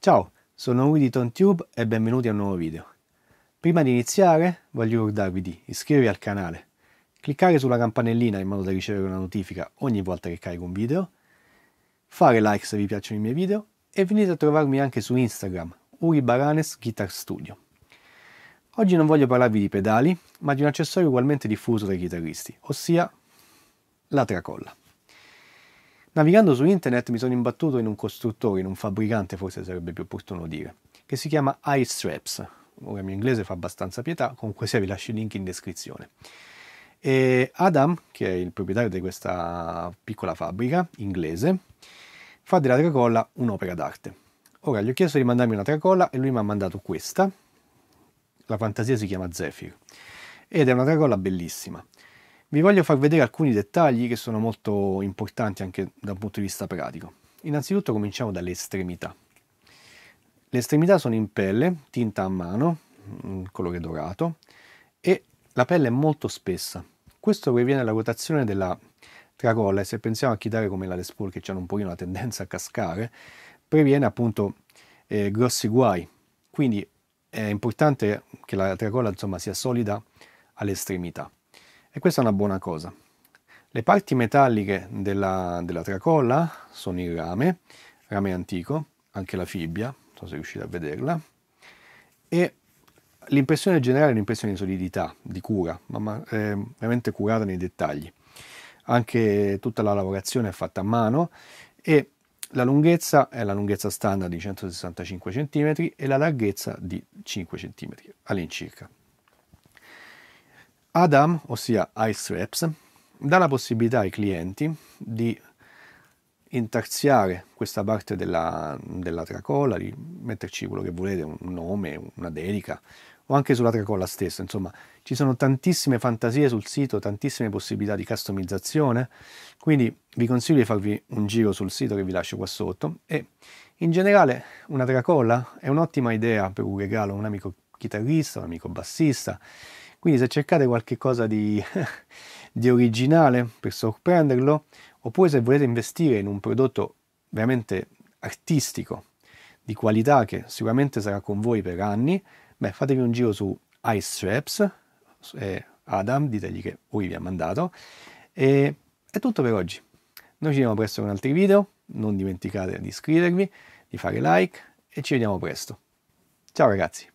Ciao, sono Rudy TonTube e benvenuti a un nuovo video. Prima di iniziare voglio ricordarvi di iscrivervi al canale, cliccare sulla campanellina in modo da ricevere una notifica ogni volta che carico un video, fare like se vi piacciono i miei video e venite a trovarmi anche su Instagram, Uri Baranes Guitar Studio. Oggi non voglio parlarvi di pedali, ma di un accessorio ugualmente diffuso dai chitarristi, ossia la tracolla. Navigando su internet mi sono imbattuto in un costruttore, in un fabbricante forse sarebbe più opportuno dire, che si chiama iStraps. Ora il mio inglese fa abbastanza pietà, comunque sia vi lascio il link in descrizione. E Adam, che è il proprietario di questa piccola fabbrica inglese, fa della tracolla un'opera d'arte. Ora gli ho chiesto di mandarmi una tracolla e lui mi ha mandato questa. La fantasia si chiama Zephyr ed è una tracolla bellissima. Vi voglio far vedere alcuni dettagli che sono molto importanti anche da un punto di vista pratico. Innanzitutto cominciamo dalle estremità. Le estremità sono in pelle, tinta a mano, mm, colore dorato, e la pelle è molto spessa. Questo previene la rotazione della tracolla e se pensiamo a chitarre come la Les Paul che hanno un pochino la tendenza a cascare, previene appunto eh, grossi guai. Quindi è importante che la tracolla insomma, sia solida alle estremità. E questa è una buona cosa. Le parti metalliche della, della tracolla sono il rame, rame antico, anche la fibbia, non so se riuscite a vederla, e l'impressione generale è un'impressione di solidità, di cura, ma eh, veramente curata nei dettagli. Anche tutta la lavorazione è fatta a mano e la lunghezza è la lunghezza standard di 165 cm e la larghezza di 5 cm all'incirca. Adam, ossia IceReps, dà la possibilità ai clienti di intarsiare questa parte della, della, tracolla, di metterci quello che volete, un nome, una dedica, o anche sulla tracolla stessa. Insomma, ci sono tantissime fantasie sul sito, tantissime possibilità di customizzazione, quindi vi consiglio di farvi un giro sul sito che vi lascio qua sotto. E in generale una tracolla è un'ottima idea per un regalo a un amico chitarrista, un amico bassista, quindi se cercate qualcosa di, di originale per sorprenderlo, oppure se volete investire in un prodotto veramente artistico, di qualità che sicuramente sarà con voi per anni, beh, fatevi un giro su Ice Straps e Adam, ditegli che lui vi ha mandato. E è tutto per oggi. Noi ci vediamo presto con altri video, non dimenticate di iscrivervi, di fare like e ci vediamo presto. Ciao ragazzi!